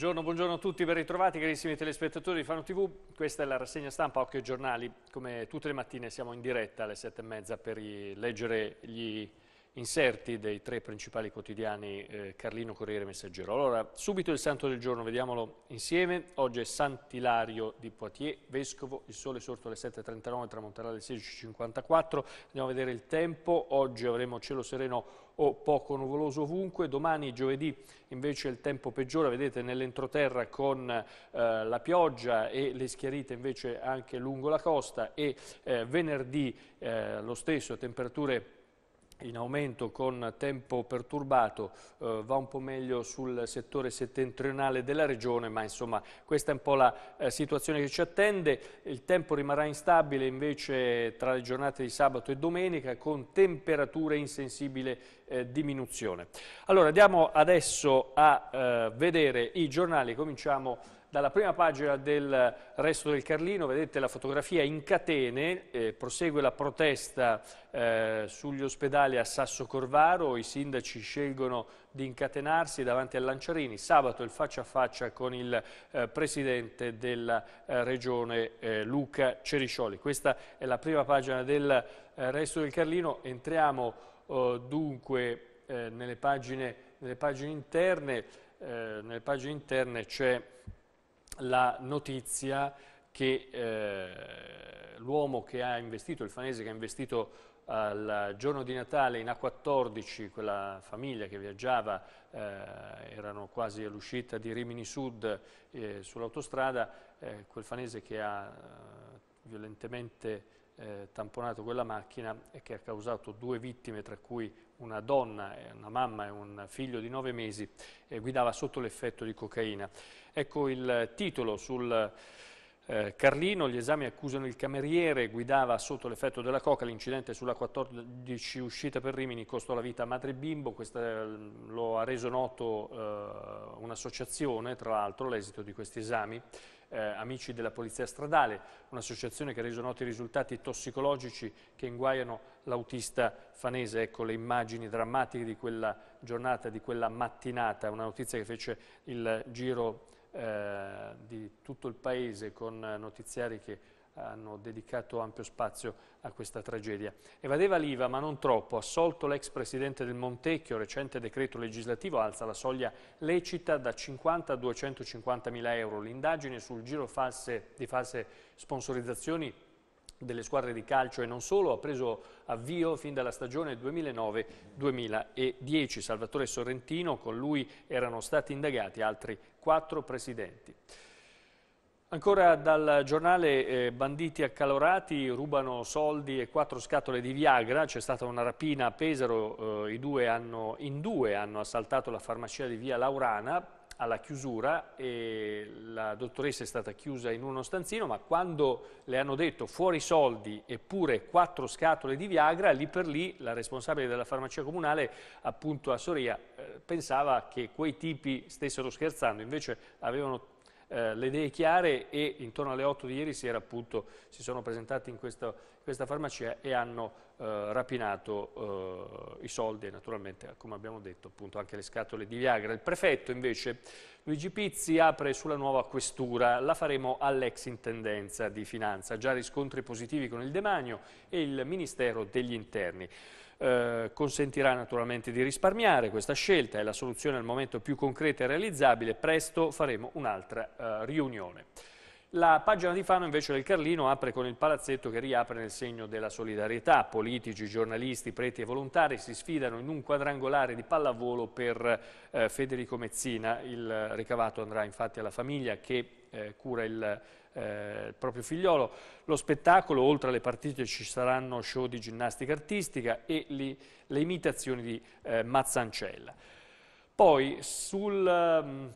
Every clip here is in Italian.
Buongiorno, buongiorno, a tutti, ben ritrovati carissimi telespettatori di Fano TV, questa è la rassegna stampa Occhio ai Giornali, come tutte le mattine siamo in diretta alle sette e mezza per leggere gli inserti dei tre principali quotidiani eh, Carlino, Corriere e Messaggero. Allora, subito il santo del giorno, vediamolo insieme, oggi è Sant'Ilario di Poitiers, Vescovo, il sole sorto alle 7.39, tramonterà alle 16.54, andiamo a vedere il tempo, oggi avremo cielo sereno o poco nuvoloso ovunque. Domani giovedì invece il tempo peggiore, vedete nell'entroterra con eh, la pioggia e le schiarite invece anche lungo la costa e eh, venerdì eh, lo stesso, temperature in aumento con tempo perturbato, eh, va un po' meglio sul settore settentrionale della regione, ma insomma questa è un po' la eh, situazione che ci attende. Il tempo rimarrà instabile invece tra le giornate di sabato e domenica con temperature in sensibile eh, diminuzione. Allora andiamo adesso a eh, vedere i giornali, cominciamo dalla prima pagina del resto del Carlino, vedete la fotografia in catene, eh, prosegue la protesta eh, sugli ospedali a Sasso Corvaro, i sindaci scelgono di incatenarsi davanti a Lanciarini, sabato il faccia a faccia con il eh, presidente della eh, regione eh, Luca Ceriscioli. Questa è la prima pagina del eh, resto del Carlino, entriamo oh, dunque nelle pagine, nelle pagine interne, nelle pagine interne c'è la notizia che eh, l'uomo che ha investito, il fanese che ha investito al giorno di Natale in A14, quella famiglia che viaggiava, eh, erano quasi all'uscita di Rimini Sud eh, sull'autostrada, eh, quel fanese che ha eh, violentemente eh, tamponato quella macchina e che ha causato due vittime, tra cui una donna, una mamma e un figlio di nove mesi, guidava sotto l'effetto di cocaina. Ecco il titolo sul eh, Carlino, gli esami accusano il cameriere, guidava sotto l'effetto della coca, l'incidente sulla 14 uscita per Rimini costò la vita a madre e bimbo, Questa, eh, lo ha reso noto eh, un'associazione, tra l'altro, l'esito di questi esami, eh, Amici della Polizia Stradale, un'associazione che ha reso noti i risultati tossicologici che inguaiano l'autista fanese. Ecco le immagini drammatiche di quella giornata, di quella mattinata, una notizia che fece il giro eh, di tutto il Paese con notiziari che hanno dedicato ampio spazio a questa tragedia. Evadeva l'IVA, ma non troppo. Assolto l'ex presidente del Montecchio, recente decreto legislativo alza la soglia lecita da 50 a 250 mila euro. L'indagine sul giro false, di false sponsorizzazioni delle squadre di calcio e non solo, ha preso avvio fin dalla stagione 2009-2010. Salvatore Sorrentino, con lui erano stati indagati altri quattro presidenti. Ancora dal giornale eh, banditi accalorati rubano soldi e quattro scatole di Viagra, c'è stata una rapina a Pesaro, eh, due hanno, in due hanno assaltato la farmacia di Via Laurana, alla chiusura e la dottoressa è stata chiusa in uno stanzino, ma quando le hanno detto fuori soldi eppure quattro scatole di Viagra, lì per lì la responsabile della farmacia comunale, appunto a Soria, eh, pensava che quei tipi stessero scherzando, invece avevano eh, le idee chiare e intorno alle 8 di ieri si, era appunto si sono presentati in questa, questa farmacia e hanno eh, rapinato eh, i soldi e naturalmente come abbiamo detto appunto anche le scatole di Viagra. Il prefetto invece Luigi Pizzi apre sulla nuova questura, la faremo all'ex intendenza di finanza, già riscontri positivi con il demanio e il Ministero degli Interni. Eh, consentirà naturalmente di risparmiare questa scelta, è la soluzione al momento più concreta e realizzabile, presto faremo un'altra eh, riunione. La pagina di Fano invece del Carlino apre con il palazzetto che riapre nel segno della solidarietà. Politici, giornalisti, preti e volontari si sfidano in un quadrangolare di pallavolo per eh, Federico Mezzina. Il ricavato andrà infatti alla famiglia che eh, cura il eh, il proprio figliolo. Lo spettacolo, oltre alle partite, ci saranno show di ginnastica artistica e li, le imitazioni di eh, Mazzancella. Poi sul, ehm,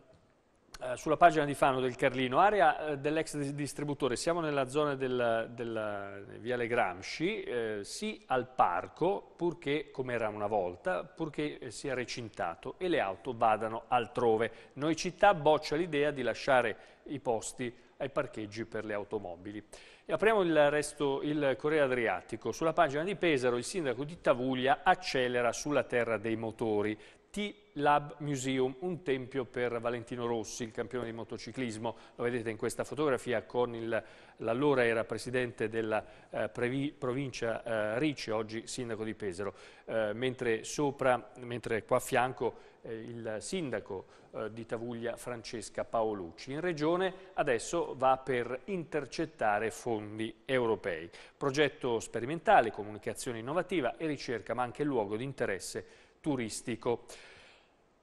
eh, sulla pagina di Fano del Carlino, area eh, dell'ex distributore, siamo nella zona del, della eh, Viale Gramsci, eh, sì al parco, purché, come era una volta, purché sia recintato e le auto vadano altrove. Noi città boccia l'idea di lasciare i posti ai parcheggi per le automobili. E apriamo il, resto, il Corriere Adriatico. Sulla pagina di Pesaro il sindaco di Tavuglia accelera sulla terra dei motori. T-Lab Museum, un tempio per Valentino Rossi, il campione di motociclismo. Lo vedete in questa fotografia con l'allora era presidente della eh, previ, provincia eh, Ricci, oggi sindaco di Pesaro, eh, mentre, sopra, mentre qua a fianco eh, il sindaco eh, di Tavuglia Francesca Paolucci. In regione adesso va per intercettare fondi europei. Progetto sperimentale, comunicazione innovativa e ricerca, ma anche luogo di interesse turistico.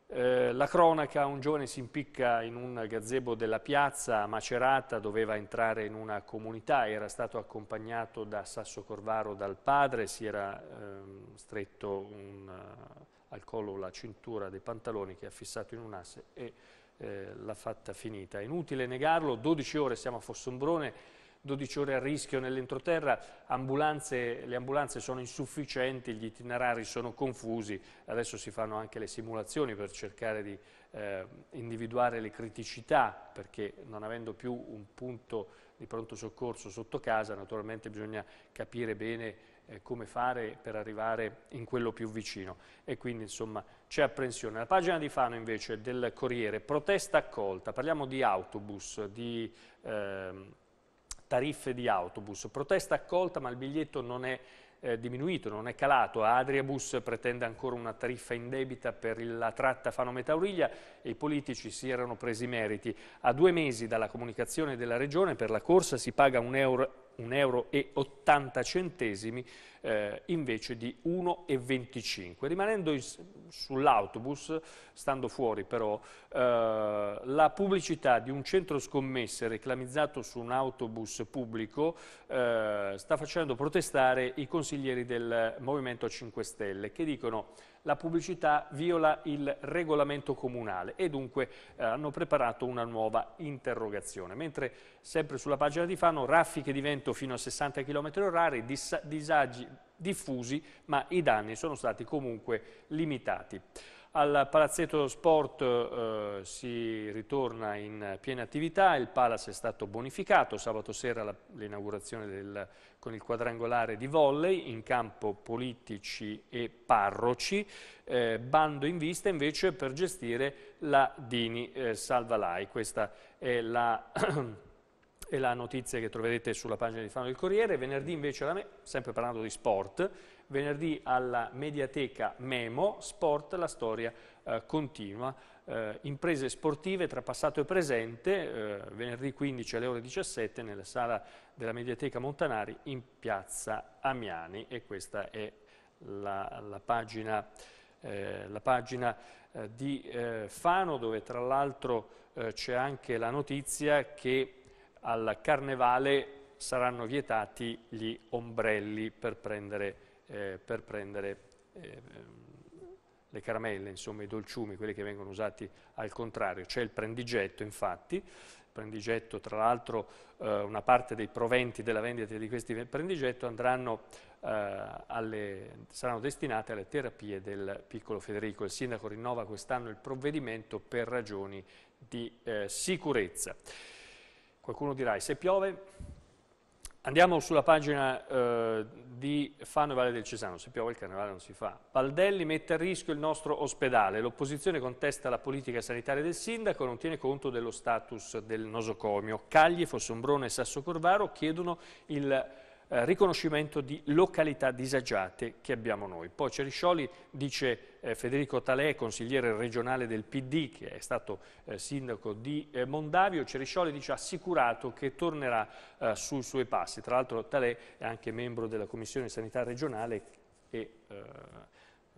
Eh, la cronaca, un giovane si impicca in un gazebo della piazza a Macerata, doveva entrare in una comunità, era stato accompagnato da Sasso Corvaro dal padre, si era ehm, stretto un, eh, al collo la cintura dei pantaloni che ha fissato in un asse e eh, l'ha fatta finita. Inutile negarlo, 12 ore siamo a Fossombrone, 12 ore a rischio nell'entroterra, le ambulanze sono insufficienti, gli itinerari sono confusi, adesso si fanno anche le simulazioni per cercare di eh, individuare le criticità, perché non avendo più un punto di pronto soccorso sotto casa, naturalmente bisogna capire bene eh, come fare per arrivare in quello più vicino e quindi insomma c'è apprensione. La pagina di Fano invece del Corriere, protesta accolta, parliamo di autobus, di... Ehm, tariffe di autobus. Protesta accolta ma il biglietto non è eh, diminuito, non è calato. Adriabus pretende ancora una tariffa in debita per la tratta Fano-Metauriglia e i politici si erano presi meriti. A due mesi dalla comunicazione della Regione per la corsa si paga un euro 1,80 euro eh, invece di 1,25. Rimanendo sull'autobus, stando fuori però, eh, la pubblicità di un centro scommesse reclamizzato su un autobus pubblico eh, sta facendo protestare i consiglieri del Movimento 5 Stelle che dicono la pubblicità viola il regolamento comunale e dunque eh, hanno preparato una nuova interrogazione. Mentre sempre sulla pagina di Fano, raffiche di vento fino a 60 km orari, disagi diffusi, ma i danni sono stati comunque limitati. Al Palazzetto Sport eh, si ritorna in piena attività, il Palace è stato bonificato, sabato sera l'inaugurazione con il quadrangolare di volley in campo politici e parroci, eh, bando in vista invece per gestire la Dini eh, Salvalai, questa è la... è la notizia che troverete sulla pagina di Fano del Corriere, venerdì invece, sempre parlando di sport, venerdì alla Mediateca Memo, Sport, la storia eh, continua, eh, imprese sportive tra passato e presente, eh, venerdì 15 alle ore 17 nella sala della Mediateca Montanari in piazza Amiani e questa è la, la pagina, eh, la pagina eh, di eh, Fano dove tra l'altro c'è anche la notizia che al carnevale saranno vietati gli ombrelli per prendere eh, per prendere eh, ehm, le caramelle, insomma i dolciumi, quelli che vengono usati al contrario. C'è il prendigetto infatti, il prendigetto tra l'altro eh, una parte dei proventi della vendita di questi prendigetto andranno, eh, alle, saranno destinate alle terapie del piccolo Federico. Il sindaco rinnova quest'anno il provvedimento per ragioni di eh, sicurezza. Qualcuno dirà, se piove Andiamo sulla pagina eh, di Fano e Valle del Cesano, se piove il carnevale non si fa. Paldelli mette a rischio il nostro ospedale, l'opposizione contesta la politica sanitaria del sindaco, non tiene conto dello status del nosocomio. Cagli, Fossombrone e Sasso Corvaro chiedono il eh, riconoscimento di località disagiate che abbiamo noi. Poi Ceriscioli dice eh, Federico Talè, consigliere regionale del PD, che è stato eh, sindaco di eh, Mondavio, Ceriscioli dice assicurato che tornerà eh, sui suoi passi. Tra l'altro Talè è anche membro della Commissione Sanità Regionale e eh,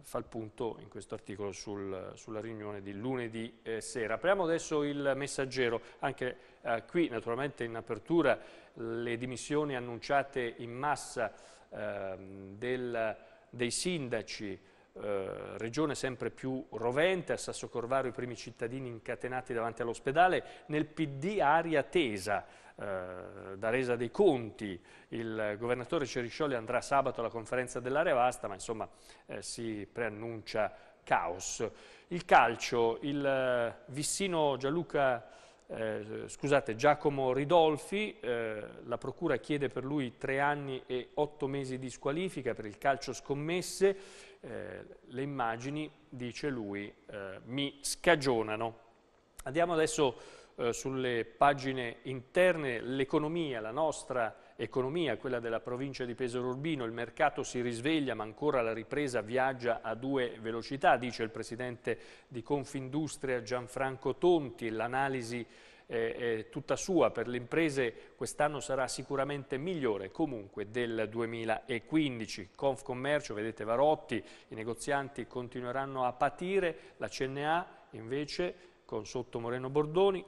fa il punto in questo articolo sul, sulla riunione di lunedì eh, sera. Apriamo adesso il messaggero, anche eh, qui naturalmente in apertura le dimissioni annunciate in massa eh, del, dei sindaci eh, regione sempre più rovente, a Sasso Corvaro i primi cittadini incatenati davanti all'ospedale, nel PD aria tesa eh, da resa dei conti, il governatore Ceriscioli andrà sabato alla conferenza dell'area vasta, ma insomma eh, si preannuncia caos. Il calcio, il eh, Vissino Gianluca eh, scusate, Giacomo Ridolfi, eh, la procura chiede per lui tre anni e otto mesi di squalifica per il calcio scommesse, eh, le immagini, dice lui, eh, mi scagionano. Andiamo adesso eh, sulle pagine interne, l'economia, la nostra economia, quella della provincia di Pesaro Urbino, il mercato si risveglia ma ancora la ripresa viaggia a due velocità, dice il presidente di Confindustria Gianfranco Tonti, l'analisi eh, tutta sua per le imprese quest'anno sarà sicuramente migliore comunque del 2015. Confcommercio, vedete Varotti, i negozianti continueranno a patire, la CNA invece con sotto Moreno Bordoni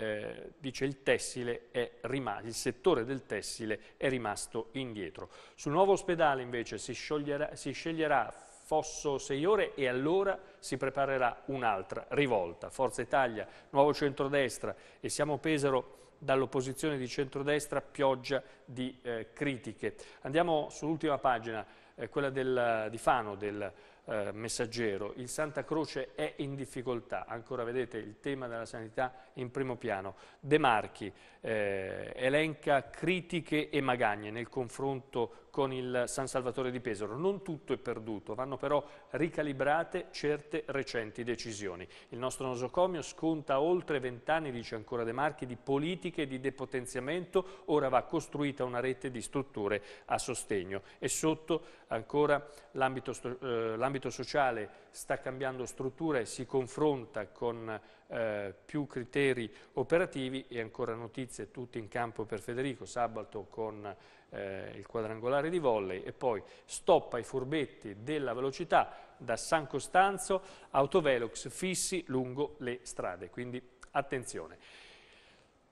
eh, dice il tessile è rimasto, il settore del tessile è rimasto indietro. Sul nuovo ospedale invece si, si sceglierà Fosso Seiore e allora si preparerà un'altra rivolta. Forza Italia, nuovo centrodestra e siamo Pesaro dall'opposizione di centrodestra pioggia di eh, critiche. Andiamo sull'ultima pagina, eh, quella del, di Fano, del eh, messaggero, il Santa Croce è in difficoltà, ancora vedete il tema della sanità in primo piano, De Marchi eh, elenca critiche e magagne nel confronto con il San Salvatore di Pesaro. Non tutto è perduto, vanno però ricalibrate certe recenti decisioni. Il nostro nosocomio sconta oltre vent'anni, dice ancora De Marchi, di politiche di depotenziamento, ora va costruita una rete di strutture a sostegno. E sotto ancora l'ambito eh, sociale sta cambiando struttura e si confronta con eh, più criteri operativi e ancora notizie tutte in campo per Federico, sabato con eh, il quadrangolare di volley e poi stop ai furbetti della velocità da San Costanzo, autovelox fissi lungo le strade, quindi attenzione.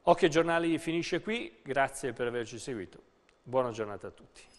Occhio ai giornali finisce qui, grazie per averci seguito, buona giornata a tutti.